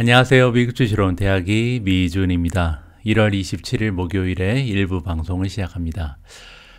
안녕하세요. 미국주시론 대학이 미준입니다. 1월 27일 목요일에 일부 방송을 시작합니다.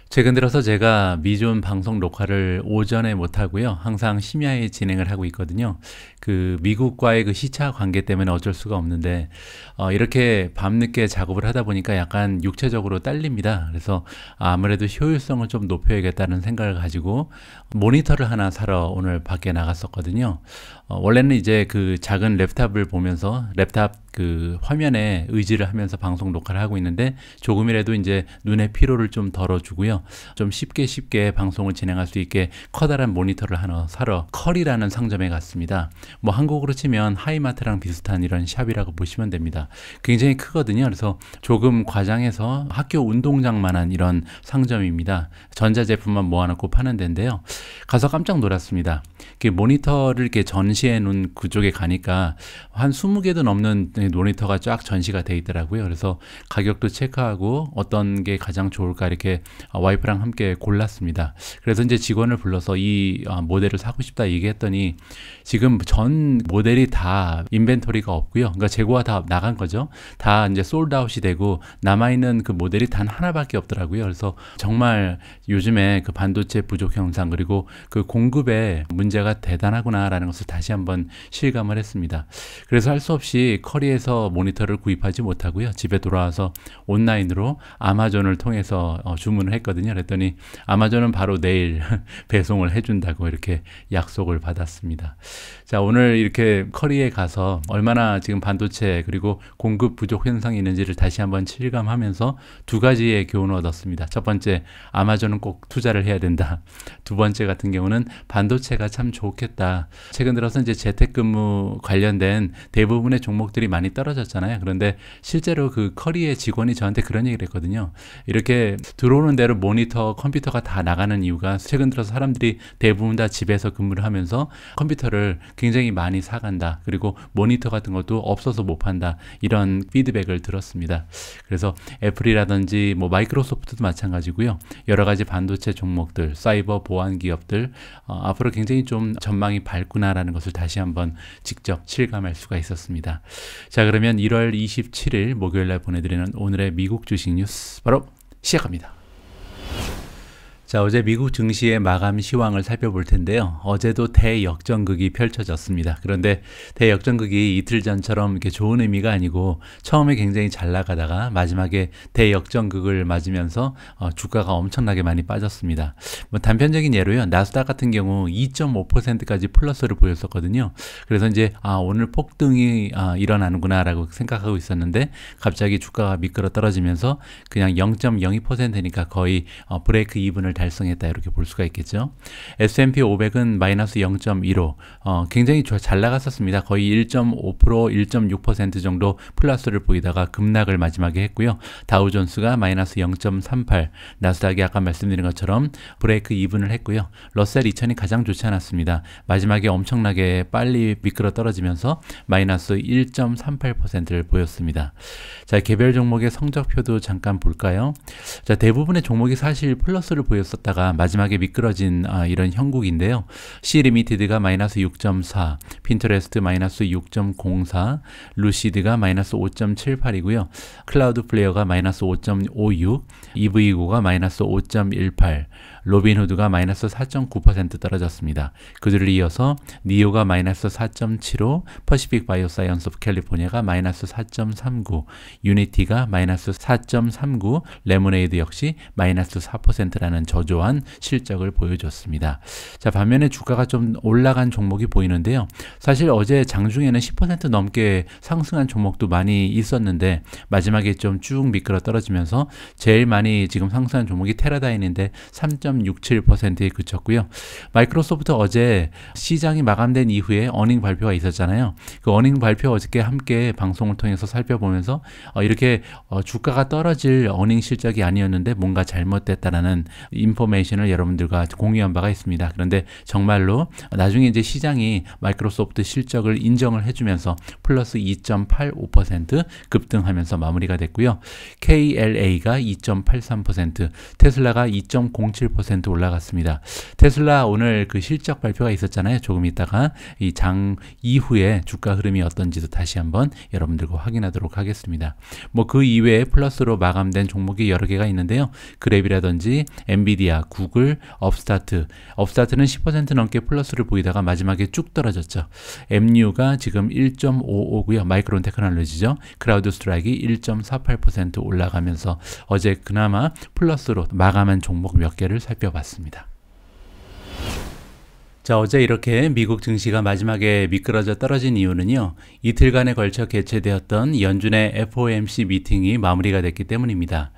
최근 들어서 제가 미존 방송 녹화를 오전에 못하고요. 항상 심야에 진행을 하고 있거든요. 그 미국과의 그 시차 관계 때문에 어쩔 수가 없는데, 어, 이렇게 밤늦게 작업을 하다 보니까 약간 육체적으로 딸립니다. 그래서 아무래도 효율성을 좀 높여야겠다는 생각을 가지고 모니터를 하나 사러 오늘 밖에 나갔었거든요. 어, 원래는 이제 그 작은 랩탑을 보면서 랩탑 그 화면에 의지를 하면서 방송 녹화를 하고 있는데 조금이라도 이제 눈의 피로를 좀 덜어주고요. 좀 쉽게 쉽게 방송을 진행할 수 있게 커다란 모니터를 하나 사러 컬이라는 상점에 갔습니다. 뭐 한국으로 치면 하이마트랑 비슷한 이런 샵이라고 보시면 됩니다. 굉장히 크거든요. 그래서 조금 과장해서 학교 운동장만한 이런 상점입니다. 전자제품만 모아놓고 파는 데인데요. 가서 깜짝 놀랐습니다. 모니터를 이렇게 전시 동시에 눈 그쪽에 가니까 한 20개도 넘는 모니터가 쫙 전시가 돼 있더라고요. 그래서 가격도 체크하고 어떤 게 가장 좋을까 이렇게 와이프랑 함께 골랐습니다. 그래서 이제 직원을 불러서 이 아, 모델을 사고 싶다 얘기했더니 지금 전 모델이 다 인벤토리가 없고요. 그러니까 재고가 다 나간 거죠. 다 이제 솔드아웃이 되고 남아있는 그 모델이 단 하나밖에 없더라고요. 그래서 정말 요즘에 그 반도체 부족 현상 그리고 그 공급에 문제가 대단하구나라는 것을 다시 다시 한번 실감을 했습니다. 그래서 할 수 없이 커리에서 모니터를 구입하지 못하고요. 집에 돌아와서 온라인으로 아마존을 통해서 어, 주문을 했거든요. 그랬더니 아마존은 바로 내일 배송을 해준다고 이렇게 약속을 받았습니다. 자, 오늘 이렇게 커리에 가서 얼마나 지금 반도체 그리고 공급 부족 현상이 있는지를 다시 한번 실감하면서 두 가지의 교훈을 얻었습니다. 첫 번째, 아마존은 꼭 투자를 해야 된다. 두 번째 같은 경우는 반도체가 참 좋겠다. 최근 들어 들어서 이제 재택근무 관련된 대부분의 종목들이 많이 떨어졌잖아요. 그런데 실제로 그 커리의 직원이 저한테 그런 얘기를 했거든요. 이렇게 들어오는 대로 모니터 컴퓨터가 다 나가는 이유가 최근 들어서 사람들이 대부분 다 집에서 근무를 하면서 컴퓨터를 굉장히 많이 사간다. 그리고 모니터 같은 것도 없어서 못 판다. 이런 피드백을 들었습니다. 그래서 애플이라든지 뭐 마이크로소프트도 마찬가지고요. 여러 가지 반도체 종목들, 사이버 보안 기업들 어, 앞으로 굉장히 좀 전망이 밝구나라는 것 것을 다시 한번 직접 실감할 수가 있었습니다. 자, 그러면 1월 27일 목요일 날 보내드리는 오늘의 미국 주식 뉴스 바로 시작합니다. 자, 어제 미국 증시의 마감 시황을 살펴볼 텐데요. 어제도 대역전극이 펼쳐졌습니다. 그런데 대역전극이 이틀 전처럼 이렇게 좋은 의미가 아니고 처음에 굉장히 잘 나가다가 마지막에 대역전극을 맞으면서 어, 주가가 엄청나게 많이 빠졌습니다. 뭐 단편적인 예로요. 나스닥 같은 경우 2.5%까지 플러스를 보였었거든요. 그래서 이제 아, 오늘 폭등이 아, 일어나는구나라고 생각하고 있었는데 갑자기 주가가 미끄러 떨어지면서 그냥 0.02%니까 거의 어, 브레이크 2분을 달성했다 이렇게 볼 수가 있겠죠. S&P 500은 마이너스 0.15, 어, 굉장히 잘 나갔었습니다. 거의 1.5%, 1.6% 정도 플러스를 보이다가 급락을 마지막에 했고요. 다우존스가 마이너스 0.38, 나스닥이 아까 말씀드린 것처럼 브레이크 2분을 했고요. 러셀 2000이 가장 좋지 않았습니다. 마지막에 엄청나게 빨리 미끄러 떨어지면서 마이너스 1.38%를 보였습니다. 자 개별 종목의 성적표도 잠깐 볼까요? 자 대부분의 종목이 사실 플러스를 보였습니다. 있다가 마지막에 미끄러진 아, 이런 형국인데요. C 리미티드가 마이너스 6.4, 핀터레스트 마이너스 6.04, 루시드가 마이너스 5.78이고요. 클라우드 플레이어가 마이너스 5.56, EV고가 마이너스 5.18, 로빈후드가 마이너스 4.9% 떨어졌습니다. 그들을 이어서 니오가 마이너스 4.75, 퍼시픽 바이오사이언스 오브 캘리포니아가 마이너스 4.39, 유니티가 마이너스 4.39, 레모네이드 역시 마이너스 4%라는 저조한 실적을 보여줬습니다. 자 반면에 주가가 좀 올라간 종목이 보이는데요. 사실 어제 장중에는 10% 넘게 상승한 종목도 많이 있었는데 마지막에 좀 쭉 미끄러 떨어지면서 제일 많이 지금 상승한 종목이 테라다인인데 3. 0.67%에 그쳤고요. 마이크로소프트 어제 시장이 마감된 이후에 어닝 발표가 있었잖아요. 그 어닝 발표 어저께 함께 방송을 통해서 살펴보면서 어, 이렇게 어, 주가가 떨어질 어닝 실적이 아니었는데 뭔가 잘못됐다라는 인포메이션을 여러분들과 공유한 바가 있습니다. 그런데 정말로 나중에 이제 시장이 마이크로소프트 실적을 인정을 해주면서 플러스 2.85% 급등하면서 마무리가 됐고요. KLA가 2.83%, 테슬라가 2.07% 5 올라갔습니다. 테슬라 오늘 그 실적 발표가 있었잖아요. 조금 있다가 이 장 이후에 주가 흐름이 어떤지도 다시 한번 여러분들과 확인하도록 하겠습니다. 뭐 그 이외에 플러스로 마감된 종목이 여러 개가 있는데요. 그랩이라든지 엔비디아, 구글, 업스타트. 업스타트는 10% 넘게 플러스를 보이다가 마지막에 쭉 떨어졌죠. MU가 지금 1.55고요. 마이크론 테크놀로지죠. 크라우드 스트라이크 1.48% 올라가면서 어제 그나마 플러스로 마감한 종목 몇 개를 살펴봤습니다. 자, 어제 이렇게 미국 증시가 마지막에 미끄러져 떨어진 이유는요. 이틀간에 걸쳐 개최되었던 연준의 FOMC 미팅이 마무리가 됐기 때문입니다.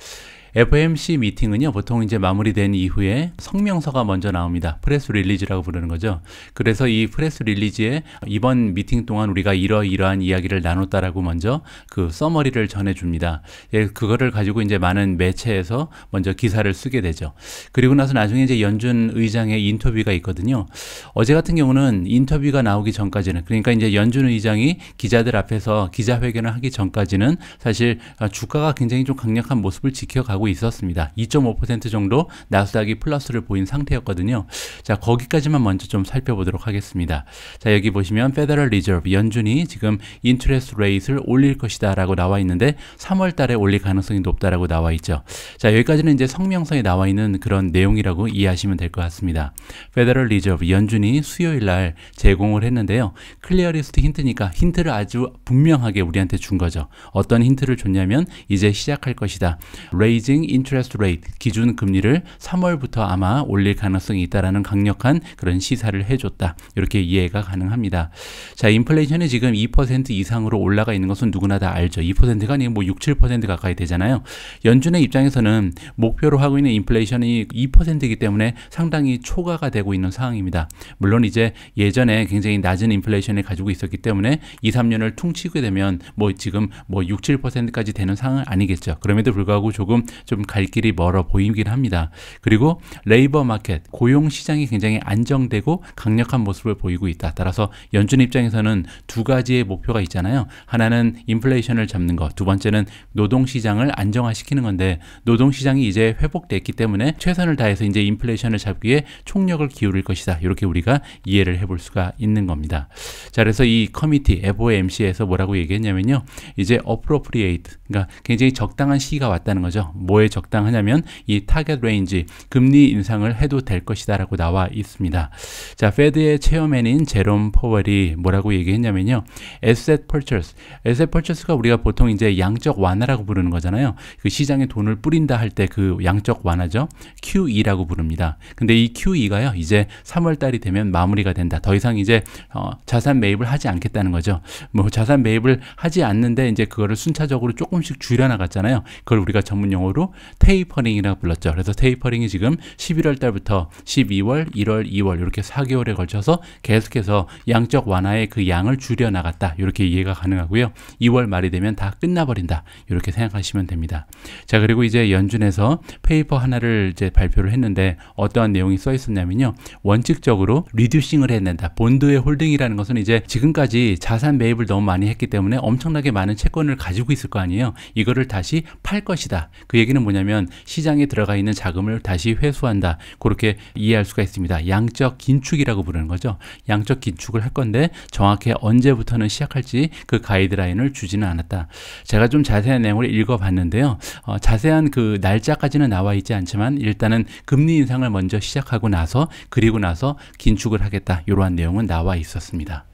FMC 미팅은요, 보통 이제 마무리된 이후에 성명서가 먼저 나옵니다. 프레스 릴리즈라고 부르는 거죠. 그래서 이 프레스 릴리즈에 이번 미팅 동안 우리가 이러이러한 이야기를 나눴다라고 먼저 그 서머리를 전해줍니다. 예, 그거를 가지고 이제 많은 매체에서 먼저 기사를 쓰게 되죠. 그리고 나서 나중에 이제 연준 의장의 인터뷰가 있거든요. 어제 같은 경우는 인터뷰가 나오기 전까지는 그러니까 이제 연준 의장이 기자들 앞에서 기자회견을 하기 전까지는 사실 아, 주가가 굉장히 좀 강력한 모습을 지켜가고 나고 있었습니다. 2.5% 정도 나스닥이 플러스를 보인 상태였거든요. 자, 거기까지만 먼저 좀 살펴보도록 하겠습니다. 자, 여기 보시면 페더럴 리저브 연준이 지금 인트레스 레이트를 올릴 것이다 라고 나와 있는데 3월 달에 올릴 가능성이 높다라고 나와 있죠. 자, 여기까지는 이제 성명서에 나와 있는 그런 내용이라고 이해하시면 될 것 같습니다. 페더럴 리저브 연준이 수요일 날 제공을 했는데요. 클리어리스트 힌트니까 힌트를 아주 분명하게 우리한테 준 거죠. 어떤 힌트를 줬냐면 이제 시작할 것이다. 레이즈 Rising Interest Rate 기준 금리를 3월부터 아마 올릴 가능성이 있다라는 강력한 그런 시사를 해줬다. 이렇게 이해가 가능합니다. 자, 인플레이션이 지금 2% 이상으로 올라가 있는 것은 누구나 다 알죠. 2%가 아니고 뭐 6, 7% 가까이 되잖아요. 연준의 입장에서는 목표로 하고 있는 인플레이션이 2%이기 때문에 상당히 초과가 되고 있는 상황입니다. 물론 이제 예전에 굉장히 낮은 인플레이션을 가지고 있었기 때문에 2, 3년을 퉁치게 되면 뭐 지금 뭐 6, 7%까지 되는 상황은 아니겠죠. 그럼에도 불구하고 조금 좀갈 길이 멀어 보이긴 합니다. 그리고 레이버 마켓, 고용 시장이 굉장히 안정되고 강력한 모습을 보이고 있다. 따라서 연준 입장에서는 두 가지의 목표가 있잖아요. 하나는 인플레이션을 잡는 것, 두 번째는 노동 시장을 안정화시키는 건데 노동 시장이 이제 회복됐기 때문에 최선을 다해서 이제 인플레이션을 잡기 에 총력을 기울일 것이다. 이렇게 우리가 이해를 해볼 수가 있는 겁니다. 자, 그래서 이 커미티 FOMC에서 뭐라고 얘기했냐면요. 이제 appropriate 그러니까 굉장히 적당한 시기가 왔다는 거죠. 뭐에 적당하냐면 이 타겟 레인지 금리 인상을 해도 될 것이다라고 나와 있습니다. 자, 페드의 체험맨인 제롬 포웰이 뭐라고 얘기했냐면요. 에셋 퍼처스. 에셋 퍼처스가 우리가 보통 이제 양적 완화라고 부르는 거잖아요. 그 시장에 돈을 뿌린다 할 때 그 양적 완화죠. QE라고 부릅니다. 근데 이 QE가요. 이제 3월 달이 되면 마무리가 된다. 더 이상 이제 어, 자산 매입을 하지 않겠다는 거죠. 뭐 자산 매입을 하지 않는데 이제 그거를 순차적으로 조금씩 줄여 나갔잖아요. 그걸 우리가 전문 용어로 개념으로 테이퍼링이라 고 불렀죠. 그래서 테이퍼링이 지금 11월 달부터 12월, 1월, 2월 이렇게 4개월에 걸쳐서 계속해서 양적 완화의 그 양을 줄여 나갔다. 이렇게 이해가 가능하고요. 2월 말이 되면 다 끝나버린다. 이렇게 생각하시면 됩니다. 자, 그리고 이제 연준에서 페이퍼 하나를 이제 발표를 했는데 어떠한 내용이 써 있었냐면요. 원칙적으로 리듀싱을 해낸다. 본드의 홀딩이라는 것은 이제 지금까지 자산 매입을 너무 많이 했기 때문에 엄청나게 많은 채권을 가지고 있을 거 아니에요. 이거를 다시 팔 것이다. 그 얘기 얘기는 뭐냐면 시장에 들어가 있는 자금을 다시 회수한다. 그렇게 이해할 수가 있습니다. 양적 긴축이라고 부르는 거죠. 양적 긴축을 할 건데 정확히 언제부터는 시작할지 그 가이드라인을 주지는 않았다. 제가 좀 자세한 내용을 읽어봤는데요. 어, 자세한 그 날짜까지는 나와 있지 않지만 일단은 금리 인상을 먼저 시작하고 나서 그리고 나서 긴축을 하겠다. 이러한 내용은 나와 있었습니다.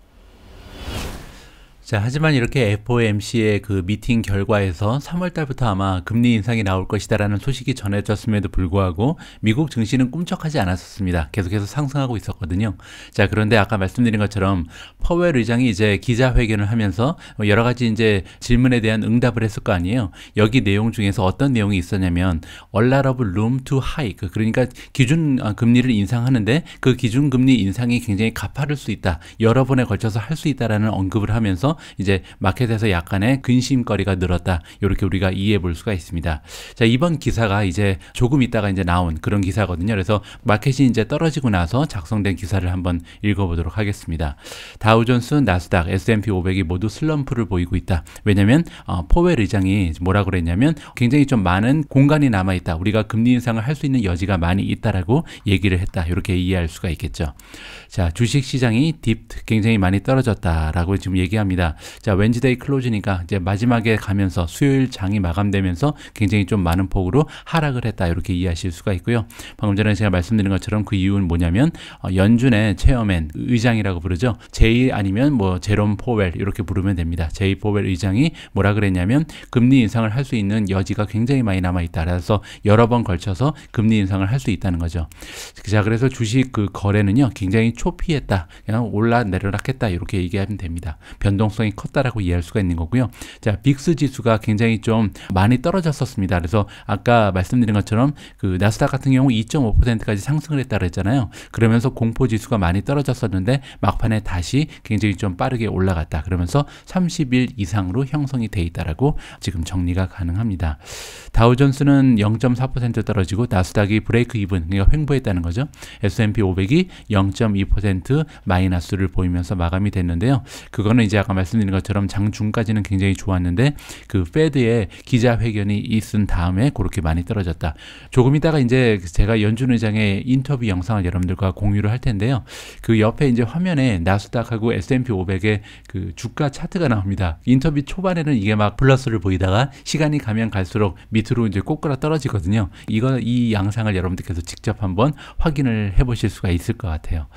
자, 하지만 이렇게 FOMC의 그 미팅 결과에서 3월달부터 아마 금리 인상이 나올 것이다라는 소식이 전해졌음에도 불구하고 미국 증시는 꿈쩍하지 않았었습니다. 계속해서 상승하고 있었거든요. 자, 그런데 아까 말씀드린 것처럼 퍼웰 의장이 이제 기자회견을 하면서 여러 가지 이제 질문에 대한 응답을 했을 거 아니에요. 여기 내용 중에서 어떤 내용이 있었냐면 얼라 o 블 룸투 하이 t 그러니까 기준 아, 금리를 인상하는데 그 기준 금리 인상이 굉장히 가파를 수 있다. 여러 번에 걸쳐서 할 수 있다라는 언급을 하면서 이제 마켓에서 약간의 근심거리가 늘었다. 이렇게 우리가 이해해 볼 수가 있습니다. 자, 이번 기사가 이제 조금 있다가 이제 나온 그런 기사거든요. 그래서 마켓이 이제 떨어지고 나서 작성된 기사를 한번 읽어보도록 하겠습니다. 다우존스, 나스닥, S&P 500이 모두 슬럼프를 보이고 있다. 왜냐면 어, 포웰 의장이 뭐라 고 그랬냐면 굉장히 좀 많은 공간이 남아 있다. 우리가 금리 인상을 할 수 있는 여지가 많이 있다라고 얘기를 했다. 이렇게 이해할 수가 있겠죠. 자, 주식 시장이 딥 굉장히 많이 떨어졌다라고 지금 얘기합니다. 있습니다. 자, 웬즈데이 클로즈니까 이제 마지막에 가면서 수요일 장이 마감되면서 굉장히 좀 많은 폭으로 하락을 했다 이렇게 이해하실 수가 있고요. 방금 전에 제가 말씀드린 것처럼 그 이유는 뭐냐면 어, 연준의 체어맨 의장이라고 부르죠. 제이 아니면 뭐 제롬 포웰 이렇게 부르면 됩니다. 제이 포웰 의장이 뭐라 그랬냐면 금리 인상을 할 수 있는 여지가 굉장히 많이 남아 있다. 그래서 여러 번 걸쳐서 금리 인상을 할 수 있다는 거죠. 자, 그래서 주식 그 거래는요 굉장히 초피했다. 그냥 올라 내려락했다 이렇게 얘기하면 됩니다. 변동 가능성이 컸다라고 이해할 수가 있는 거고요. 자, 빅스 지수가 굉장히 좀 많이 떨어졌었습니다. 그래서 아까 말씀드린 것처럼 그 나스닥 같은 경우 2.5%까지 상승을 했다 그랬잖아요. 그러면서 공포 지수가 많이 떨어졌었는데 막판에 다시 굉장히 좀 빠르게 올라갔다. 그러면서 30일 이상으로 형성이 돼 있다라고 지금 정리가 가능합니다. 다우존스는 0.4% 떨어지고 나스닥이 브레이크 이븐 그러니까 횡보했다는 거죠. S&P 500이 0.2% 마이너스를 보이면서 마감이 됐는데요. 그거는 이제 아까 말씀 말씀드린 것처럼 장중까지는 굉장히 좋았는데 그 페드의 기자회견이 있은 다음에 그렇게 많이 떨어졌다. 조금 있다가 이제 제가 연준 의장의 인터뷰 영상을 여러분들과 공유를 할 텐데요. 그 옆에 이제 화면에 나스닥하고 S&P 500의 그 주가 차트가 나옵니다. 인터뷰 초반에는 이게 막 플러스를 보이다가 시간이 가면 갈수록 밑으로 이제 꼬꾸라 떨어지거든요. 이거 이 양상을 여러분들께서 직접 한번 확인을 해 보실 수가 있을 것 같아요.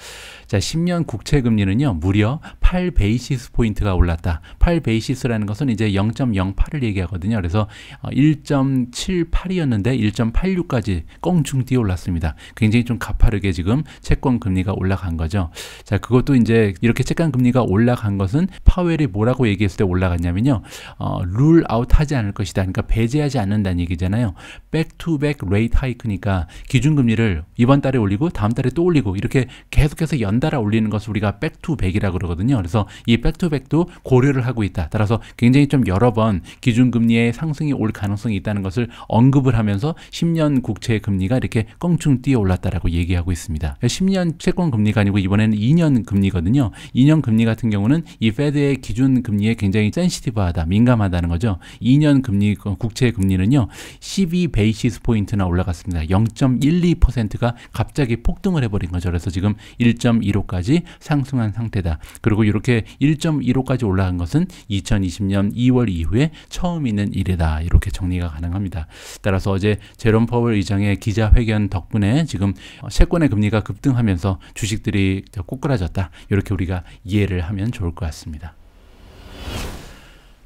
자, 10년 국채 금리는요. 무려 8 베이시스 포인트가 올랐다. 8 베이시스라는 것은 이제 0.08을 얘기하거든요. 그래서 1.78이었는데 어, 1.86까지 껑충 뛰어 올랐습니다. 굉장히 좀 가파르게 지금 채권 금리가 올라간 거죠. 자, 그것도 이제 이렇게 채권 금리가 올라간 것은 파웰이 뭐라고 얘기했을 때 올라갔냐면요. 어, 룰 아웃하지 않을 것이다. 그러니까 배제하지 않는다는 얘기잖아요. 백투백 레이트 하이크니까 기준금리를 이번 달에 올리고 다음 달에 또 올리고 이렇게 계속해서 연달아 올리는 것을 우리가 백투백이라고 그러거든요. 그래서 이 백투백도 부도 고려를 하고 있다. 따라서 굉장히 좀 여러 번 기준금리의 상승이 올 가능성이 있다는 것을 언급을 하면서 10년 국채 금리가 이렇게 껑충 뛰어 올랐다라고 얘기하고 있습니다. 10년 채권 금리가 아니고 이번에는 2년 금리거든요. 2년 금리 같은 경우는 이 페드의 기준 금리에 굉장히 센시티브하다, 민감하다는 거죠. 2년 금리 국채 금리는요. 12 베이시스 포인트나 올라갔습니다. 0.12%가 갑자기 폭등을 해버린 거죠. 그래서 지금 1.15까지 상승한 상태다. 그리고 이렇게 1.15까지 5까지 올라간 것은 2020년 2월 이후에 처음 있는 일이다. 이렇게 정리가 가능합니다. 따라서 어제 제롬 파월 의장의 기자회견 덕분에 지금 채권의 금리가 급등하면서 주식들이 꼬꾸라졌다. 이렇게 우리가 이해를 하면 좋을 것 같습니다.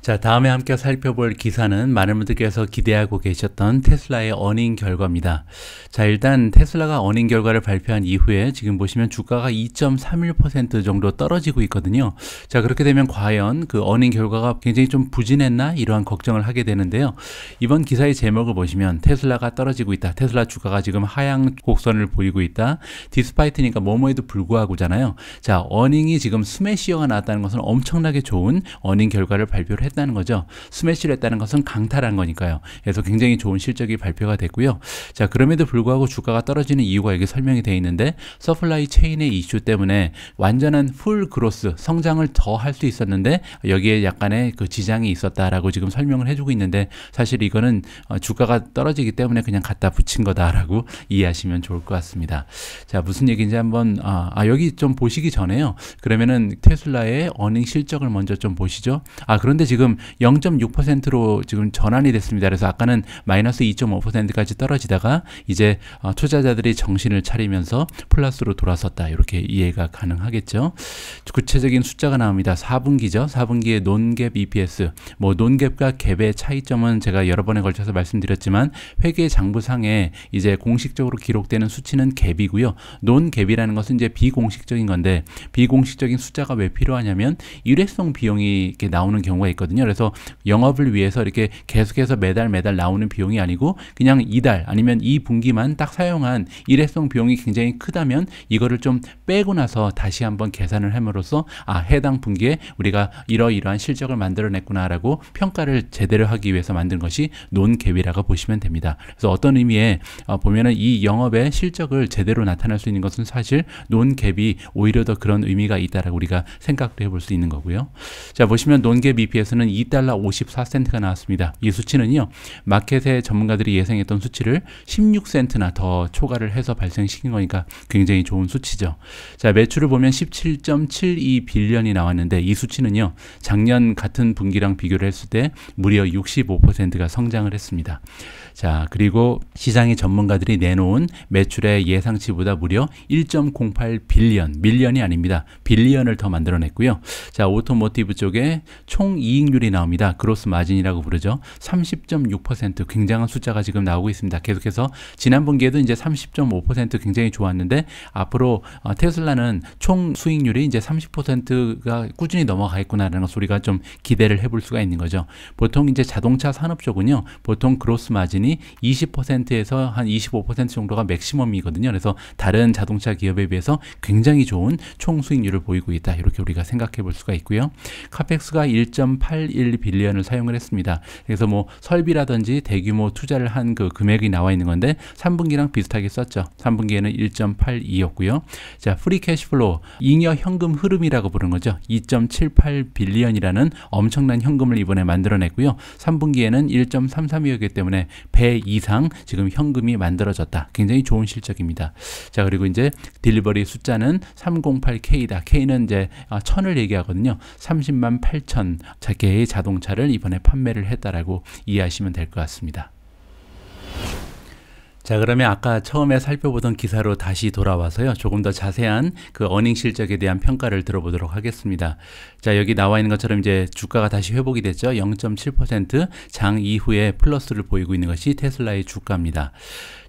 자, 다음에 함께 살펴볼 기사는 많은 분들께서 기대하고 계셨던 테슬라의 어닝 결과입니다. 자, 일단 테슬라가 어닝 결과를 발표한 이후에 지금 보시면 주가가 2.31% 정도 떨어지고 있거든요. 자, 그렇게 되면 과연 그 어닝 결과가 굉장히 좀 부진했나 이러한 걱정을 하게 되는데요. 이번 기사의 제목을 보시면 테슬라가 떨어지고 있다. 테슬라 주가가 지금 하향 곡선을 보이고 있다. 디스파이트니까 뭐뭐에도 불구하고잖아요. 자, 어닝이 지금 스매시어가 나왔다는 것은 엄청나게 좋은 어닝 결과를 발표를 했 했다는 거죠. 스매시를 했다는 것은 강타라는 거니까요. 그래서 굉장히 좋은 실적이 발표가 됐고요. 자, 그럼에도 불구하고 주가가 떨어지는 이유가 여기 설명이 되어 있는데 서플라이 체인의 이슈 때문에 완전한 풀 그로스 성장을 더 할 수 있었는데 여기에 약간의 그 지장이 있었다라고 지금 설명을 해주고 있는데 사실 이거는 어, 주가가 떨어지기 때문에 그냥 갖다 붙인 거다라고 이해하시면 좋을 것 같습니다. 자, 무슨 얘기인지 한번 아, 아 여기 좀 보시기 전에요. 그러면은 테슬라의 어닝 실적을 먼저 좀 보시죠. 아, 그런데 지금 지금 0.6%로 지금 전환이 됐습니다. 그래서 아까는 마이너스 2.5%까지 떨어지다가 이제 어, 투자자들이 정신을 차리면서 플러스로 돌아섰다. 이렇게 이해가 가능하겠죠. 구체적인 숫자가 나옵니다. 4분기죠. 4분기의 논갭 EPS. 뭐 논갭과 갭의 차이점은 제가 여러 번에 걸쳐서 말씀드렸지만 회계 장부상에 이제 공식적으로 기록되는 수치는 갭이고요. 논갭이라는 것은 이제 비공식적인 건데 비공식적인 숫자가 왜 필요하냐면 일회성 비용이 이렇게 나오는 경우가 있거든요. 거거든요. 그래서 영업을 위해서 이렇게 계속해서 매달 매달 나오는 비용이 아니고 그냥 이달 아니면 이 분기만 딱 사용한 일회성 비용이 굉장히 크다면 이거를 좀 빼고 나서 다시 한번 계산을 함으로써 아 해당 분기에 우리가 이러이러한 실적을 만들어냈구나라고 평가를 제대로 하기 위해서 만든 것이 논계위라고 보시면 됩니다. 그래서 어떤 의미에 어, 보면은 이 영업의 실적을 제대로 나타낼 수 있는 것은 사실 논갭이 오히려 더 그런 의미가 있다라고 우리가 생각도 해볼 수 있는 거고요. 자 보시면 논갭 EPS 마켓에서는 2달러 54센트가 나왔습니다. 이 수치는요. 마켓의 전문가들이 예상했던 수치를 16센트나 더 초과를 해서 발생시킨 거니까 굉장히 좋은 수치죠. 자, 매출을 보면 17.72 빌리언이 나왔는데 이 수치는요. 작년 같은 분기랑 비교를 했을 때 무려 65%가 성장을 했습니다. 자, 그리고 시장의 전문가들이 내놓은 매출의 예상치보다 무려 1.08 빌리언, 밀리언이 아닙니다. 빌리언을 더 만들어냈고요. 자, 오토모티브 쪽에 총 이익 수익률이 나옵니다. 그로스 마진이라고 부르죠. 30.6% 굉장한 숫자가 지금 나오고 있습니다. 계속해서 지난 분기에도 이제 30.5% 굉장히 좋았는데 앞으로 어, 테슬라는 총 수익률이 이제 30%가 꾸준히 넘어가겠구나라는 소리가 좀 기대를 해볼 수가 있는 거죠. 보통 이제 자동차 산업 쪽은요. 보통 그로스 마진이 20%에서 한 25% 정도가 맥시멈이거든요. 그래서 다른 자동차 기업에 비해서 굉장히 좋은 총 수익률을 보이고 있다. 이렇게 우리가 생각해 볼 수가 있고요. 카펙스가 1.8 1.81 빌리언을 사용을 했습니다. 그래서 뭐 설비라든지 대규모 투자를 한 그 금액이 나와 있는 건데 3분기랑 비슷하게 썼죠. 3분기에는 1.82였고요. 자, 프리 캐시플로 잉여 현금 흐름이라고 부르는 거죠. 2.78 빌리언이라는 엄청난 현금을 이번에 만들어냈고요. 3분기에는 1.33이었기 때문에 배 이상 지금 현금이 만들어졌다. 굉장히 좋은 실적입니다. 자, 그리고 이제 딜리버리 숫자는 308K다. K는 이제 0을 아, 얘기하거든요. 30만 8천. 자, 개의 자동차를 이번에 판매를 했다라고 이해하시면 될 것 같습니다. 자, 그러면 아까 처음에 살펴보던 기사로 다시 돌아와서요. 조금 더 자세한 그 어닝 실적에 대한 평가를 들어보도록 하겠습니다. 자, 여기 나와 있는 것처럼 이제 주가가 다시 회복이 됐죠. 0.7%장 이후에 플러스를 보이고 있는 것이 테슬라의 주가입니다.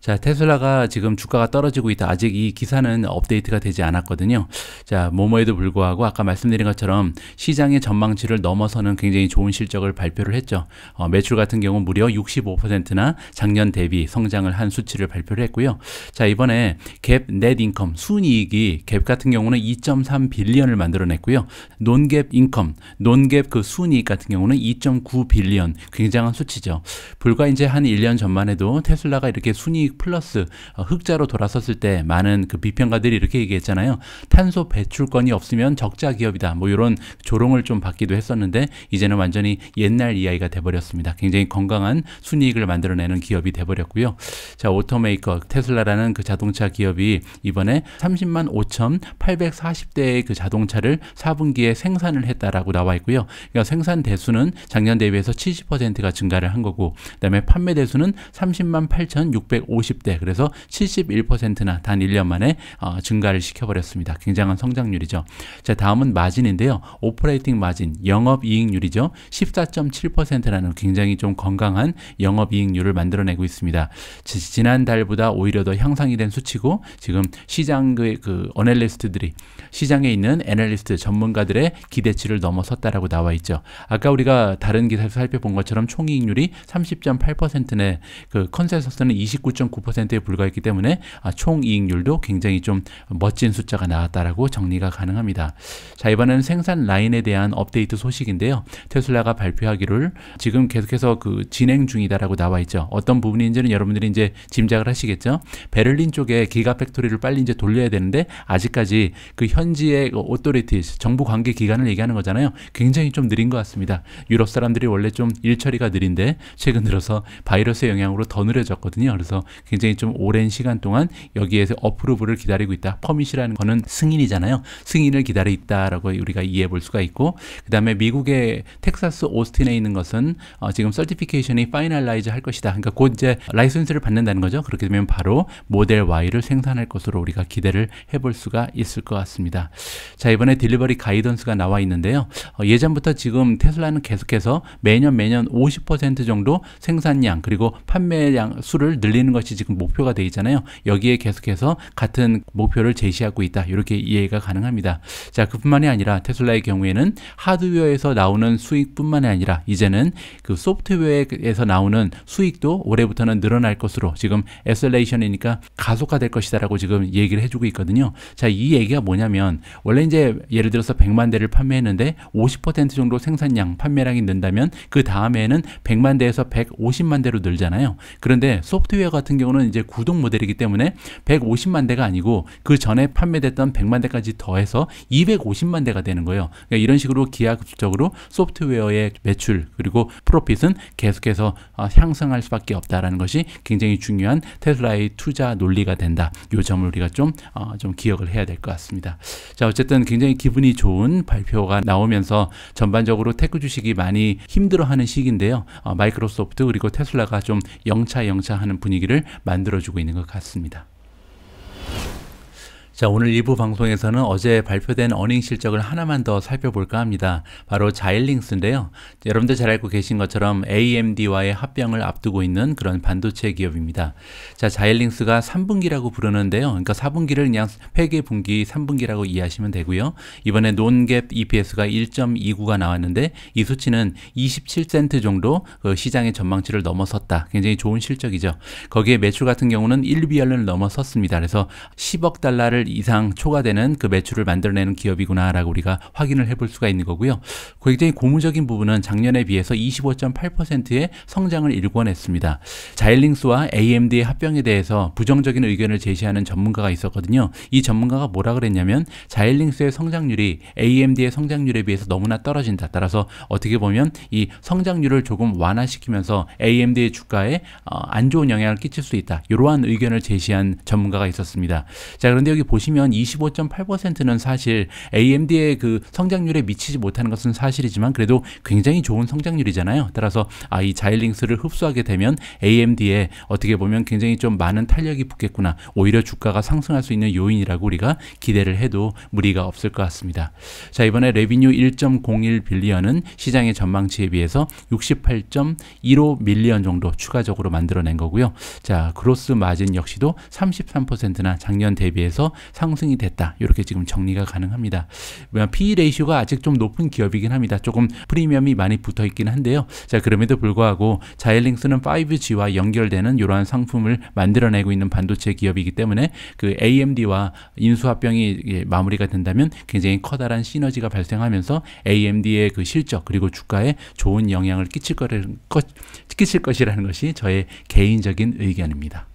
자, 테슬라가 지금 주가가 떨어지고 있다. 아직 이 기사는 업데이트가 되지 않았거든요. 자, 뭐뭐에도 불구하고 아까 말씀드린 것처럼 시장의 전망치를 넘어서는 굉장히 좋은 실적을 발표를 했죠. 어, 매출 같은 경우 무려 65%나 작년 대비 성장을 한 수치를 발표를 했고요. 자, 이번에 갭 넷 인컴 순이익이 갭 같은 경우는 2.3 빌리언을 만들어냈고요. 논갭 논갭 인컴, 논갭 그 순이익 같은 경우는 2.9 빌리언, 굉장한 수치죠. 불과 이제 한 1년 전만 해도 테슬라가 이렇게 순이익 플러스 어, 흑자로 돌아섰을 때 많은 그 비평가들이 이렇게 얘기했잖아요. 탄소 배출권이 없으면 적자 기업이다. 뭐 이런 조롱을 좀 받기도 했었는데 이제는 완전히 옛날 이야기가 돼버렸습니다. 굉장히 건강한 순이익을 만들어내는 기업이 돼버렸고요. 자, 오토메이커 테슬라라는 그 자동차 기업이 이번에 30만 5,840대의 그 자동차를 4분기에 생산 생산을 했다라고 나와 있고요. 그러니까 생산 대수는 작년 대비해서 70%가 증가를 한 거고 그다음에 판매 대수는 30만 8,650대 그래서 71%나 단 1년 만에 어, 증가를 시켜버렸습니다. 굉장한 성장률이죠. 자 다음은 마진인데요. 오퍼레이팅 마진, 영업이익률이죠. 14.7%라는 굉장히 좀 건강한 영업이익률을 만들어내고 있습니다. 지, 난달보다 오히려 더 향상이 된 수치고 지금 시장의 그 어널리스트들이 시장에 있는 애널리스트 전문가들의 기대 기대치를 넘어섰다라고 나와 있죠. 아까 우리가 다른 기사에서 살펴본 것처럼 총이익률이 30.8%네 그 컨센서스는 29.9%에 불과했기 때문에 아, 총이익률도 굉장히 좀 멋진 숫자가 나왔다라고 정리가 가능합니다. 자 이번에는 생산 라인에 대한 업데이트 소식인데요. 테슬라가 발표하기를 지금 계속해서 그 진행 중이다라고 나와 있죠. 어떤 부분인지는 여러분들이 이제 짐작을 하시겠죠. 베를린 쪽에 기가 팩토리를 빨리 이제 돌려야 되는데 아직까지 그 현지의 오토리티 그 정부 관계 기관을 시간을 얘기하는 거잖아요. 굉장히 좀 느린 것 같습니다. 유럽 사람들이 원래 좀 일처리가 느린데 최근 들어서 바이러스의 영향으로 더 느려졌거든요. 그래서 굉장히 좀 오랜 시간 동안 여기에서 어프로브를 기다리고 있다. 퍼밋이라는 거는 승인이잖아요. 승인을 기다리다라고 고있 우리가 이해해 볼 수가 있고 그 다음에 미국의 텍사스 오스틴에 있는 것은 어, 지금 서티피케이션이 파이널라이즈 할 것이다. 그러니까 곧 이제 라이선스를 받는다는 거죠. 그렇게 되면 바로 모델 Y를 생산할 것으로 우리가 기대를 해볼 수가 있을 것 같습니다. 자 이번에 딜리버리 가이던스가 나와 나와 있는데요. 어, 예전부터 지금 테슬라는 계속해서 매년 매년 50% 정도 생산량 그리고 판매량 수를 늘리는 것이 지금 목표가 되어 있잖아요. 여기에 계속해서 같은 목표를 제시하고 있다. 이렇게 이해가 가능합니다. 자, 그뿐만이 아니라 테슬라의 경우에는 하드웨어에서 나오는 수익뿐만이 아니라 이제는 그 소프트웨어에서 나오는 수익도 올해부터는 늘어날 것으로 지금 에셀레이션이니까 가속화될 것이다라고 지금 얘기를 해주고 있거든요. 자, 이 얘기가 뭐냐면 원래 이제 예를 들어서 100만 대를 판매 판매했는데 50% 정도 생산량 판매량이 는다면 그 다음에는 100만 대에서 150만 대로 늘잖아요. 그런데 소프트웨어 같은 경우는 이제 구독 모델이기 때문에 150만 대가 아니고 그 전에 판매됐던 100만 대까지 더해서 250만 대가 되는 거예요. 그러니까 이런 식으로 기하급수적으로 소프트웨어의 매출 그리고 프로핏은 계속해서 아, 향상할 수밖에 없다라는 것이 굉장히 중요한 테슬라의 투자 논리가 된다. 요 점을 우리가 좀좀 아, 기억을 해야 될 것 같습니다. 자 어쨌든 굉장히 기분이 좋은 발표. 발표가 나오면서 전반적으로 테크 주식이 많이 힘들어하는 시기인데요. 어, 마이크로소프트 그리고 테슬라가 좀 영차영차하는 분위기를 만들어주고 있는 것 같습니다. 자, 오늘 2부 방송에서는 어제 발표된 어닝 실적을 하나만 더 살펴볼까 합니다. 바로 자일링스인데요. 여러분들 잘 알고 계신 것처럼 AMD와의 합병을 앞두고 있는 그런 반도체 기업입니다. 자, 자일링스가 3분기라고 부르는데요. 그러니까 4분기를 그냥 회계 분기 3분기라고 이해하시면 되고요. 이번에 논갭 EPS가 1.29가 나왔는데 이 수치는 27센트 정도 그 시장의 전망치를 넘어섰다. 굉장히 좋은 실적이죠. 거기에 매출 같은 경우는 1비알을 넘어섰습니다. 그래서 10억 달러를 이상 초과되는 그 매출을 만들어내는 기업이구나라고 우리가 확인을 해볼 수가 있는 거고요. 굉장히 고무적인 부분은 작년에 비해서 25.8%의 성장을 일궈냈습니다. 자일링스와 AMD의 합병에 대해서 부정적인 의견을 제시하는 전문가가 있었거든요. 이 전문가가 뭐라 그랬냐면 자일링스의 성장률이 AMD의 성장률에 비해서 너무나 떨어진다. 따라서 어떻게 보면 이 성장률을 조금 완화시키면서 AMD의 주가에 어, 안 좋은 영향을 끼칠 수 있다. 이러한 의견을 제시한 전문가가 있었습니다. 자 그런데 여기 보 보시면 25.8%는 사실 AMD의 그 성장률에 미치지 못하는 것은 사실이지만 그래도 굉장히 좋은 성장률이잖아요. 따라서 아, 이 자일링스를 흡수하게 되면 AMD에 어떻게 보면 굉장히 좀 많은 탄력이 붙겠구나. 오히려 주가가 상승할 수 있는 요인이라고 우리가 기대를 해도 무리가 없을 것 같습니다. 자, 이번에 레비뉴 1.01 빌리언은 시장의 전망치에 비해서 68.15 밀리언 정도 추가적으로 만들어낸 거고요. 자, 그로스 마진 역시도 33%나 작년 대비해서 상승이 됐다. 이렇게 지금 정리가 가능합니다. PE 레이쇼가 아직 좀 높은 기업이긴 합니다. 조금 프리미엄이 많이 붙어 있긴 한데요. 자, 그럼에도 불구하고 자일링스는 5G와 연결되는 이러한 상품을 만들어내고 있는 반도체 기업이기 때문에 그 AMD와 인수합병이 마무리가 된다면 굉장히 커다란 시너지가 발생하면서 AMD의 그 실적 그리고 주가에 좋은 영향을 끼칠, 거를, 끼칠 것이라는 것이 저의 개인적인 의견입니다.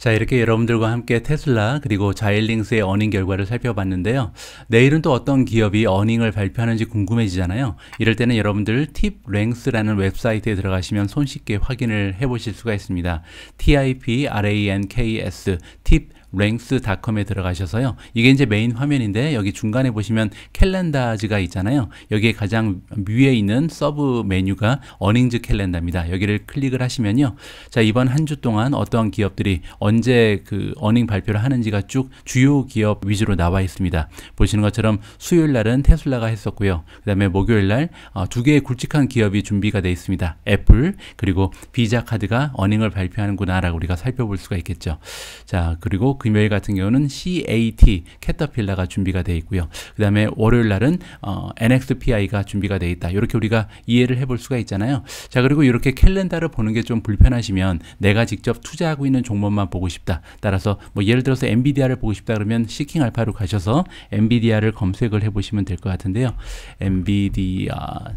자, 이렇게 여러분들과 함께 테슬라 그리고 자일링스의 어닝 결과를 살펴봤는데요. 내일은 또 어떤 기업이 어닝을 발표하는지 궁금해지잖아요. 이럴 때는 여러분들 팁랭스라는 웹사이트에 들어가시면 손쉽게 확인을 해 보실 수가 있습니다. TIPRANKS 팁 랭스닷컴에 들어가셔서요. 이게 이제 메인 화면인데 여기 중간에 보시면 캘린더즈가 있잖아요. 여기에 가장 위에 있는 서브 메뉴가 어닝즈 캘린더입니다. 여기를 클릭을 하시면요. 자, 이번 한 주 동안 어떤 기업들이 언제 그 어닝 발표를 하는지가 쭉 주요 기업 위주로 나와 있습니다. 보시는 것처럼 수요일 날은 테슬라가 했었고요. 그다음에 목요일 날두 어, 개의 굵직한 기업이 준비가 되어 있습니다. 애플 그리고 비자 카드가 어닝을 발표하는구나라고 우리가 살펴볼 수가 있겠죠. 자, 그리고 금요일 같은 경우는 CAT 캐터필라가 준비가 되어 있고요. 그 다음에 월요일 날은 어, NXPI가 준비가 되어 있다. 이렇게 우리가 이해를 해볼 수가 있잖아요. 자 그리고 이렇게 캘린더를 보는 게 좀 불편하시면 내가 직접 투자하고 있는 종목만 보고 싶다. 따라서 뭐 예를 들어서 엔비디아를 보고 싶다 그러면 시킹 알파로 가셔서 엔비디아를 검색을 해보시면 될 것 같은데요. 엔비디아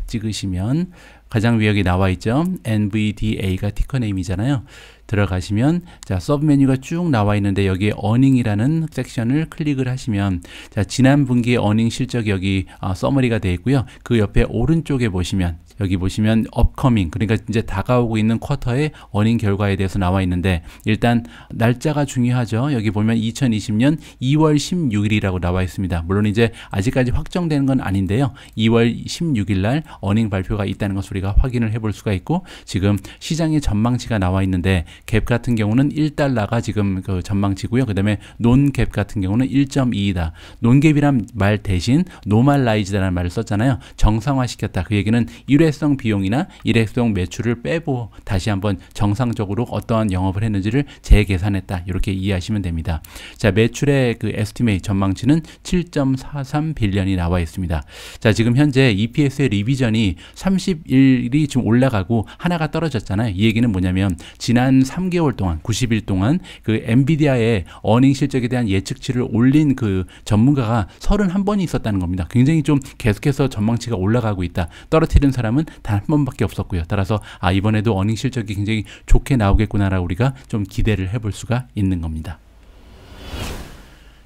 찍으시면 가장 위에 나와 있죠. NVDA가 티커 네임이잖아요. 들어가시면 자 서브 메뉴가 쭉 나와 있는데 여기에 어닝이라는 섹션을 클릭을 하시면 자 지난 분기의 어닝 실적 여기 어, 서머리가 되어 있고요. 그 옆에 오른쪽에 보시면 여기 보시면 업커밍 그러니까 이제 다가오고 있는 쿼터의 어닝 결과에 대해서 나와 있는데 일단 날짜가 중요하죠. 여기 보면 2020년 2월 16일이라고 나와 있습니다. 물론 이제 아직까지 확정된 건 아닌데요. 2월 16일 날 어닝 발표가 있다는 것을 우리가 확인을 해 볼 수가 있고 지금 시장의 전망치가 나와 있는데 갭 같은 경우는 1달러가 지금 그 전망치고요. 그다음에 논갭 같은 경우는 1.2이다. 논갭이란 말 대신 노말라이즈라는 말을 썼잖아요. 정상화시켰다. 그 얘기는 1회 일회성 비용이나 일회성 매출을 빼고 다시 한번 정상적으로 어떠한 영업을 했는지를 재계산했다. 이렇게 이해하시면 됩니다. 자, 매출의 그 에스티메이 전망치는 7.43 빌리언이 나와 있습니다. 자, 지금 현재 EPS의 리비전이 31이 좀 올라가고 하나가 떨어졌잖아요. 이 얘기는 뭐냐면 지난 3개월 동안 90일 동안 그 엔비디아의 어닝 실적에 대한 예측치를 올린 그 전문가가 31번이 있었다는 겁니다. 굉장히 좀 계속해서 전망치가 올라가고 있다. 떨어뜨리는사람 사람은 단 한 번밖에 없었고요. 따라서 아 이번에도 어닝 실적이 굉장히 좋게 나오겠구나라고 우리가 좀 기대를 해볼 수가 있는 겁니다.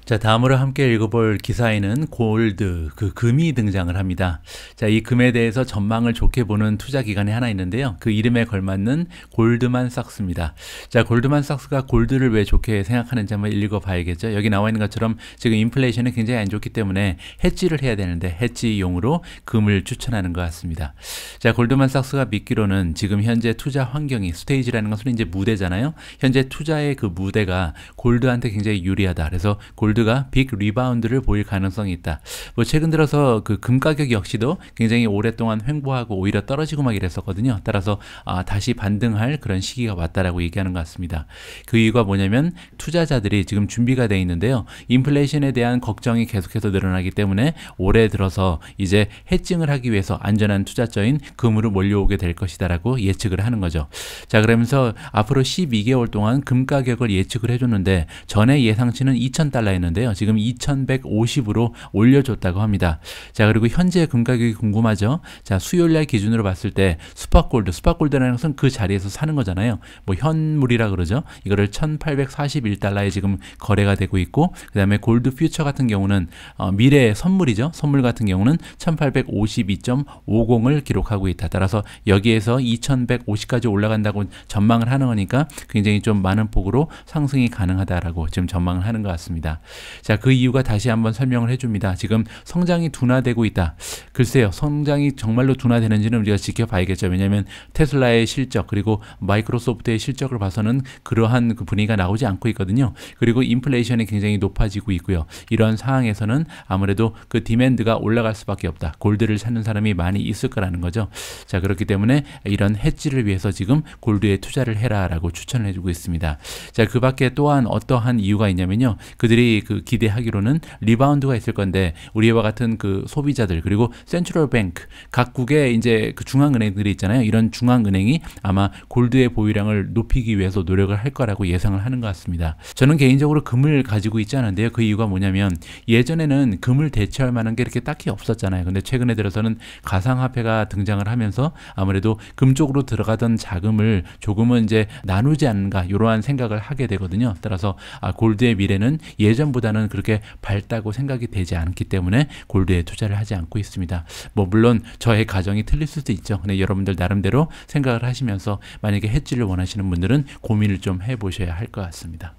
자, 다음으로 함께 읽어볼 기사에는 골드, 그 금이 등장을 합니다. 자, 이 금에 대해서 전망을 좋게 보는 투자 기관이 하나 있는데요. 그 이름에 걸맞는 골드만삭스입니다. 자, 골드만삭스가 골드를 왜 좋게 생각하는지 한번 읽어봐야겠죠. 여기 나와 있는 것처럼 지금 인플레이션이 굉장히 안 좋기 때문에 해지를 해야 되는데 해지용으로 금을 추천하는 것 같습니다. 자, 골드만삭스가 믿기로는 지금 현재 투자 환경이 스테이지라는 것은 이제 무대잖아요. 현재 투자의 그 무대가 골드한테 굉장히 유리하다. 그래서 골드 골드가 빅 리바운드를 보일 가능성이 있다. 뭐 최근 들어서 그 금 가격 역시도 굉장히 오랫동안 횡보하고 오히려 떨어지고 막 이랬었거든요. 따라서 아, 다시 반등할 그런 시기가 왔다라고 얘기하는 것 같습니다. 그 이유가 뭐냐면 투자자들이 지금 준비가 돼 있는데요. 인플레이션에 대한 걱정이 계속해서 늘어나기 때문에 올해 들어서 이제 해증을 하기 위해서 안전한 투자처인 금으로 몰려오게 될 것이다라고 예측을 하는 거죠. 자 그러면서 앞으로 12개월 동안 금 가격을 예측을 해줬는데 전에 예상치는 2,000달러였는데 올는데요 지금 2150으로 올려줬다고 합니다. 자 그리고 현재 금가격이 궁금하죠. 자 수요일날 기준으로 봤을 때 수파골드, 수파골드라는 것은 그 자리에서 사는 거잖아요. 뭐 현물이라 그러죠. 이거를 1841달러에 지금 거래가 되고 있고 그 다음에 골드 퓨처 같은 경우는 어, 미래의 선물이죠. 선물 같은 경우는 1852.50을 기록하고 있다. 따라서 여기에서 2150까지 올라간다고 전망을 하는 거니까 굉장히 좀 많은 폭으로 상승이 가능하다라고 지금 전망을 하는 것 같습니다. 자, 그 이유가 다시 한번 설명을 해줍니다. 지금 성장이 둔화되고 있다. 글쎄요, 성장이 정말로 둔화되는지는 우리가 지켜봐야겠죠. 왜냐하면 테슬라의 실적 그리고 마이크로소프트의 실적을 봐서는 그러한 그 분위기가 나오지 않고 있거든요. 그리고 인플레이션이 굉장히 높아지고 있고요. 이런 상황에서는 아무래도 그 디맨드가 올라갈 수밖에 없다. 골드를 찾는 사람이 많이 있을 거라는 거죠. 자, 그렇기 때문에 이런 해지를 위해서 지금 골드에 투자를 해라라고 추천을 해주고 있습니다. 자, 그 밖에 또한 어떠한 이유가 있냐면요. 그들이 그 기대하기로는 리바운드가 있을 건데 우리와 같은 그 소비자들 그리고 센트럴 뱅크 각국의 이제 그 중앙은행들이 있잖아요. 이런 중앙은행이 아마 골드의 보유량을 높이기 위해서 노력을 할 거라고 예상을 하는 것 같습니다. 저는 개인적으로 금을 가지고 있지 않은데요. 그 이유가 뭐냐면 예전에는 금을 대체할 만한 게 이렇게 딱히 없었잖아요. 근데 최근에 들어서는 가상화폐가 등장을 하면서 아무래도 금 쪽으로 들어가던 자금을 조금은 이제 나누지 않는가 이러한 생각을 하게 되거든요. 따라서 아, 골드의 미래는 예전보다 시장보다는 그렇게 밝다고 생각이 되지 않기 때문에 골드에 투자를 하지 않고 있습니다. 뭐 물론 저의 가정이 틀릴 수도 있죠. 근데 여러분들 나름대로 생각을 하시면서 만약에 해지를 원하시는 분들은 고민을 좀 해보셔야 할 것 같습니다.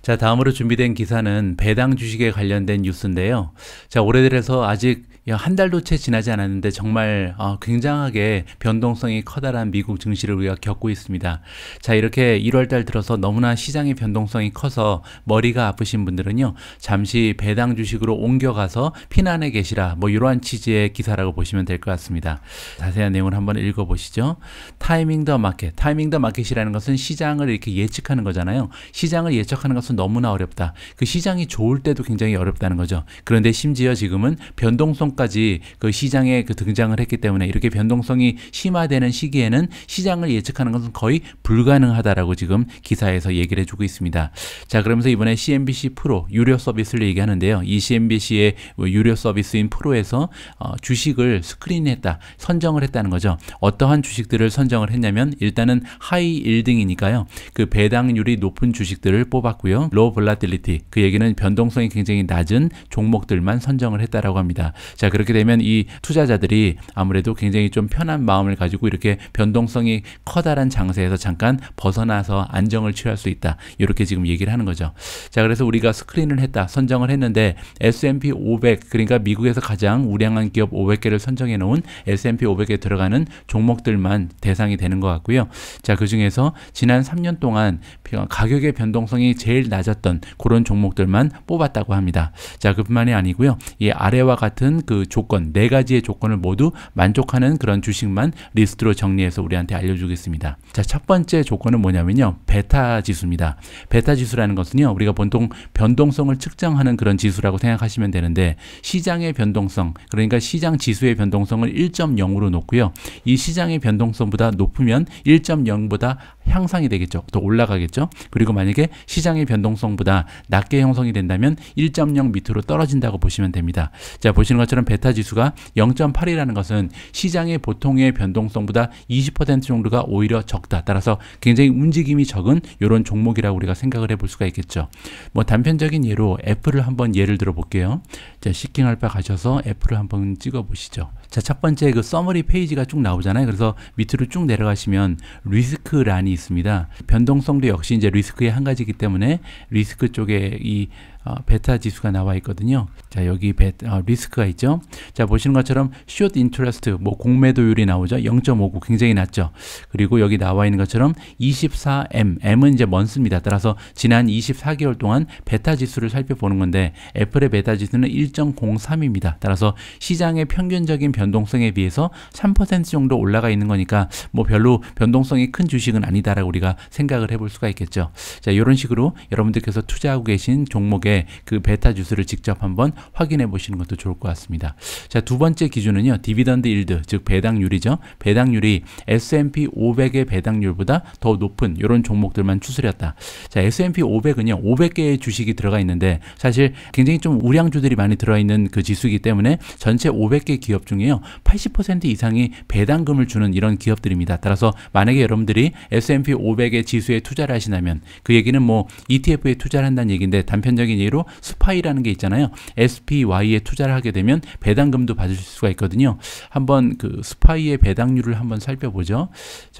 자, 다음으로 준비된 기사는 배당 주식에 관련된 뉴스인데요. 자, 올해 들에서 아직 한 달도 채 지나지 않았는데 정말 어, 굉장하게 변동성이 커다란 미국 증시를 우리가 겪고 있습니다. 자 이렇게 1월달 들어서 너무나 시장의 변동성이 커서 머리가 아프신 분들은요 잠시 배당 주식으로 옮겨가서 피난에 계시라 뭐 이러한 취지의 기사라고 보시면 될 것 같습니다. 자세한 내용을 한번 읽어보시죠. 타이밍 더 마켓 타이밍 더 마켓이라는 것은 시장을 이렇게 예측하는 거잖아요. 시장을 예측하는 것은 너무나 어렵다. 그 시장이 좋을 때도 굉장히 어렵다는 거죠. 그런데 심지어 지금은 변동성 전까지 그 시장에 그 등장을 했기 때문에 이렇게 변동성이 심화되는 시기에는 시장을 예측하는 것은 거의 불가능하다라고 지금 기사에서 얘기를 해주고 있습니다. 자 그러면서 이번에 CNBC 프로 유료 서비스를 얘기하는데요. 이 CNBC의 유료 서비스인 프로에서 어, 주식을 스크린했다, 선정을 했다는 거죠. 어떠한 주식들을 선정을 했냐면 일단은 하이 일등이니까요. 그 배당률이 높은 주식들을 뽑았고요. 로우 볼라딜리티 그 얘기는 변동성이 굉장히 낮은 종목들만 선정을 했다라고 합니다. 자 그렇게 되면 이 투자자들이 아무래도 굉장히 좀 편한 마음을 가지고 이렇게 변동성이 커다란 장세에서 잠깐 벗어나서 안정을 취할 수 있다. 이렇게 지금 얘기를 하는 거죠. 자, 그래서 우리가 스크린을 했다. 선정을 했는데 S&P 500 그러니까 미국에서 가장 우량한 기업 500개를 선정해 놓은 S&P 500에 들어가는 종목들만 대상이 되는 것 같고요. 자, 그중에서 지난 3년 동안 가격의 변동성이 제일 낮았던 그런 종목들만 뽑았다고 합니다. 자, 그뿐만이 아니고요. 이 아래와 같은 그 조건 네 가지의 조건을 모두 만족하는 그런 주식만 리스트로 정리해서 우리한테 알려주겠습니다. 자, 첫 번째 조건은 뭐냐면요. 베타 지수입니다. 베타 지수라는 것은요. 우리가 보통 변동성을 측정하는 그런 지수라고 생각하시면 되는데 시장의 변동성, 그러니까 시장 지수의 변동성을 1.0으로 놓고요. 이 시장의 변동성보다 높으면 1.0보다 향상이 되겠죠. 더 올라가겠죠. 그리고 만약에 시장의 변동성보다 낮게 형성이 된다면 1.0 밑으로 떨어진다고 보시면 됩니다. 자, 보시는 것처럼 베타 지수가 0.8이라는 것은 시장의 보통의 변동성보다 20% 정도가 오히려 적다. 따라서 굉장히 움직임이 적은 이런 종목이라고 우리가 생각을 해볼 수가 있겠죠. 뭐 단편적인 예로 애플을 한번 예를 들어 볼게요. 자, 시킹 알파 가셔서 애플을 한번 찍어 보시죠. 자, 첫 번째 그 서머리 페이지가 쭉 나오잖아요. 그래서 밑으로 쭉 내려가시면 리스크 란이 있습니다. 변동성도 역시 이제 리스크의 한 가지이기 때문에 리스크 쪽에 이 어, 베타 지수가 나와 있거든요. 자, 여기 베 어, 리스크가 있죠. 자, 보시는 것처럼 short i n 뭐 공매도율이 나오죠. 0.59 굉장히 낮죠. 그리고 여기 나와 있는 것처럼 24M, M은 이제 먼스입니다. 따라서 지난 24개월 동안 베타 지수를 살펴보는 건데 애플의 베타 지수는 1.03입니다. 따라서 시장의 평균적인 변동성에 비해서 3% 정도 올라가 있는 거니까 뭐 별로 변동성이 큰 주식은 아니다라고 우리가 생각을 해볼 수가 있겠죠. 자, 이런 식으로 여러분들께서 투자하고 계신 종목에 그 베타 주수를 직접 한번 확인해 보시는 것도 좋을 것 같습니다. 자, 두 번째 기준은요. 디비던드 일드, 즉 배당률이죠. 배당률이 S&P 500의 배당률보다 더 높은 이런 종목들만 추스렸다. 자, S&P 500은요. 500개의 주식이 들어가 있는데 사실 굉장히 좀 우량주들이 많이 들어 있는 그 지수이기 때문에 전체 500개 기업 중에요. 80% 이상이 배당금을 주는 이런 기업들입니다. 따라서 만약에 여러분들이 S&P 500의 지수에 투자를 하시냐면 그 얘기는 뭐 ETF에 투자를 한다는 얘기인데 단편적인 예로 스파이라는 게 있잖아요. SPY에 투자를 하게 되면 배당금도 받을 수가 있거든요. 한번 그 스파이의 배당률을 한번 살펴보죠.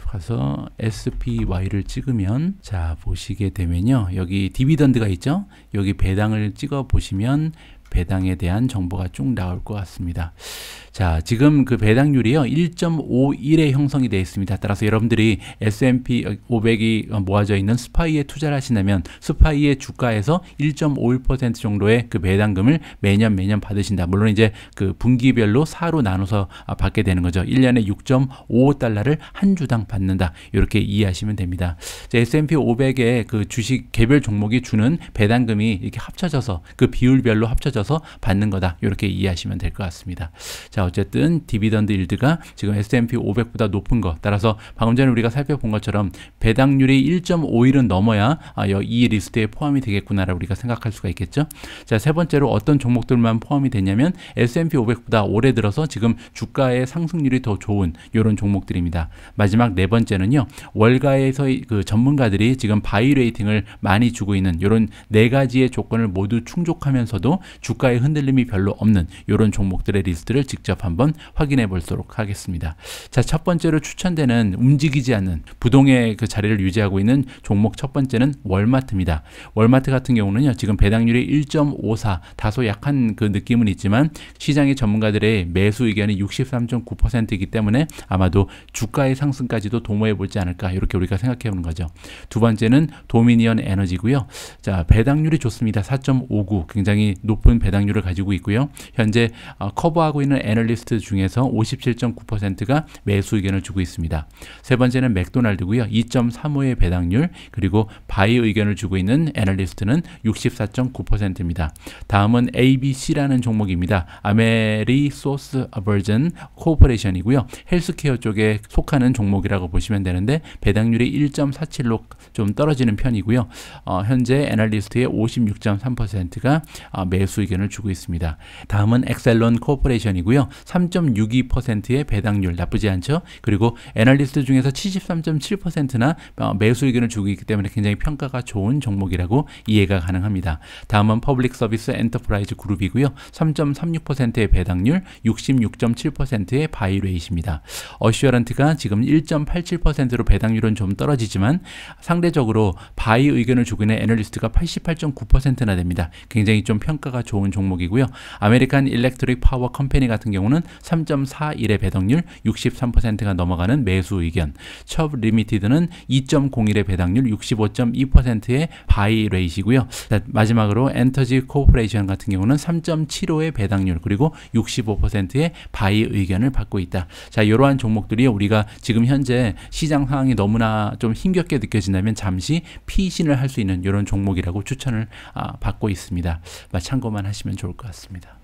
가서 SPY를 찍으면 자 보시게 되면요. 여기 디비던드가 있죠. 여기 배당을 찍어 보시면 배당에 대한 정보가 쭉 나올 것 같습니다. 자, 지금 그 배당률이요. 1.51에 형성이 되어 있습니다. 따라서 여러분들이 S&P 500이 모아져 있는 스파이에 투자를 하신다면 스파이의 주가에서 1.51% 정도의 그 배당금을 매년 매년 받으신다. 물론 이제 그 분기별로 4로 나눠서 받게 되는 거죠. 1년에 6.55달러를 한 주당 받는다. 이렇게 이해하시면 됩니다. S&P 500의 그 주식 개별 종목이 주는 배당금이 이렇게 합쳐져서 그 비율별로 합쳐져 따져서 받는 거다. 이렇게 이해하시면 될 것 같습니다. 자, 어쨌든 디비던드 일드가 지금 S&P 500보다 높은 거. 따라서 방금 전에 우리가 살펴본 것처럼 배당률이 1.51은 넘어야 아, 이 리스트에 포함이 되겠구나라고 우리가 생각할 수가 있겠죠. 자, 세 번째로 어떤 종목들만 포함이 되냐면 S&P 500보다 올해 들어서 지금 주가의 상승률이 더 좋은 이런 종목들입니다. 마지막 네 번째는요. 월가에서 그 전문가들이 지금 바이 레이팅을 많이 주고 있는 이런 네 가지의 조건을 모두 충족하면서도 주가의 흔들림이 별로 없는 이런 종목들의 리스트를 직접 한번 확인해 보도록 하겠습니다. 자, 첫 번째로 추천되는 움직이지 않는 부동의 그 자리를 유지하고 있는 종목 첫 번째는 월마트입니다. 월마트 같은 경우는요. 지금 배당률이 1.54 다소 약한 그 느낌은 있지만 시장의 전문가들의 매수 의견이 63.9%이기 때문에 아마도 주가의 상승까지도 도모해 볼지 않을까 이렇게 우리가 생각해 보는 거죠. 두 번째는 도미니언 에너지고요. 자, 배당률이 좋습니다. 4.59 굉장히 높은 높은 배당률을 가지고 있고요. 현재 어, 커버하고 있는 애널리스트 중에서 57.9%가 매수 의견을 주고 있습니다. 세 번째는 맥도날드고요. 2.35의 배당률 그리고 바이 의견을 주고 있는 애널리스트는 64.9%입니다. 다음은 ABC라는 종목입니다. 아메리 소스 버전 코퍼레이션이고요. 헬스케어 쪽에 속하는 종목이라고 보시면 되는데 배당률이 1.47로 좀 떨어지는 편이고요. 어, 현재 애널리스트의 56.3%가 어, 매수 의견을 주고 있습니다. 다음은 엑셀론 코퍼레이션이고요. 3.62%의 배당률 나쁘지 않죠? 그리고 애널리스트 중에서 73.7%나 어, 매수 의견을 주고 있기 때문에 굉장히 평가가 좋은 종목이라고 이해가 가능합니다. 다음은 퍼블릭 서비스 엔터프라이즈 그룹이고요. 3.36%의 배당률, 66.7%의 바이레이십니다. 어시어런트가 지금 1.87%로 배당률은 좀 떨어지지만 상대적으로 바이 의견을 주고 있는 애널리스트가 88.9%나 됩니다. 굉장히 좀 평가가 좋은 좋은 종목이고요. 아메리칸 일렉트릭 파워 컴퍼니 같은 경우는 3.41의 배당률 63%가 넘어가는 매수 의견 첩 리미티드는 2.01의 배당률 65.2%의 바이 레이시고요. 자, 마지막으로 엔터지 코퍼레이션 같은 경우는 3.75의 배당률 그리고 65%의 바이 의견을 받고 있다. 자, 이러한 종목들이 우리가 지금 현재 시장 상황이 너무나 좀 힘겹게 느껴진다면 잠시 피신을 할 수 있는 이런 종목이라고 추천을 아, 받고 있습니다. 참고만 하시면 좋을 것 같습니다.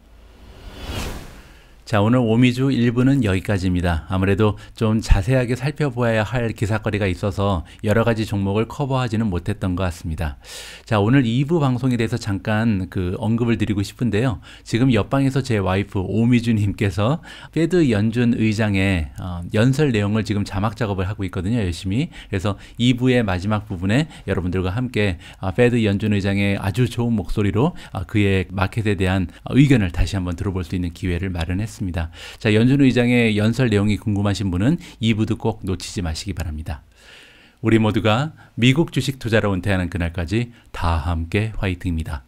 자, 오늘 오미주 1부는 여기까지입니다. 아무래도 좀 자세하게 살펴보아야 할 기사거리가 있어서 여러 가지 종목을 커버하지는 못했던 것 같습니다. 자, 오늘 2부 방송에 대해서 잠깐 그 언급을 드리고 싶은데요. 지금 옆방에서 제 와이프 오미주님께서 페드 연준 의장의 어, 연설 내용을 지금 자막 작업을 하고 있거든요. 열심히. 그래서 2부의 마지막 부분에 여러분들과 함께 어, 페드 연준 의장의 아주 좋은 목소리로 어, 그의 마켓에 대한 의견을 다시 한번 들어볼 수 있는 기회를 마련했습니다. 했습니다. 자, 연준 의장의 연설 내용이 궁금하신 분은 2부도 꼭 놓치지 마시기 바랍니다. 우리 모두가 미국 주식 투자로 은퇴하는 그날까지 다 함께 화이팅입니다.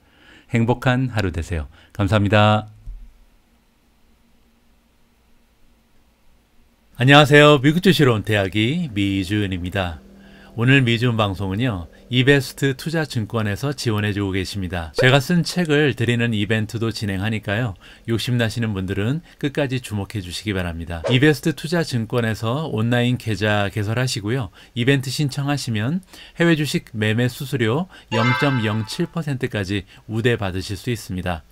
행복한 하루 되세요. 감사합니다. 안녕하세요. 미국 주시론 대학이 미주은입니다. 오늘 미주운 방송은요. 이베스트 투자증권에서 지원해주고 계십니다. 제가 쓴 책을 드리는 이벤트도 진행하니까요. 욕심나시는 분들은 끝까지 주목해 주시기 바랍니다. 이베스트 투자증권에서 온라인 계좌 개설하시고요. 이벤트 신청하시면 해외 주식 매매 수수료 0.07%까지 우대 받으실 수 있습니다.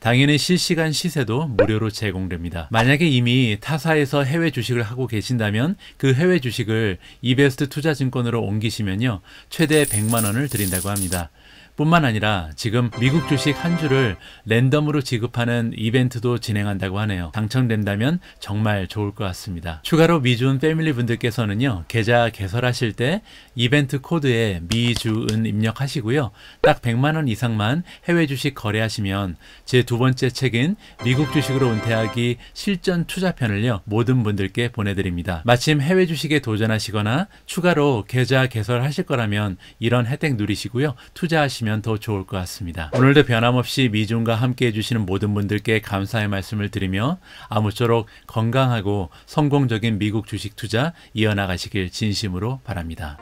당연히 실시간 시세도 무료로 제공됩니다. 만약에 이미 타사에서 해외 주식을 하고 계신다면 그 해외 주식을 이베스트 투자증권으로 옮기시면요. 최대 100만 원을 드린다고 합니다. 뿐만 아니라 지금 미국 주식 한 주를 랜덤으로 지급하는 이벤트도 진행한다고 하네요. 당첨된다면 정말 좋을 것 같습니다. 추가로 미주은 패밀리 분들께서는요. 계좌 개설하실 때 이벤트 코드에 미주은 입력하시고요. 딱 100만원 이상만 해외 주식 거래하시면 제 두 번째 책인 미국 주식으로 은퇴하기 실전 투자편을요. 모든 분들께 보내드립니다. 마침 해외 주식에 도전하시거나 추가로 계좌 개설하실 거라면 이런 혜택 누리시고요. 투자하시면 주시면더 좋을 것 같습니다. 오늘도 변함없이 미중과 함께 해주시는 모든 분들께 감사의 말씀을 드리며 아무쪼록 건강하고 성공적인 미국 주식 투자 이어나가시길 진심으로 바랍니다.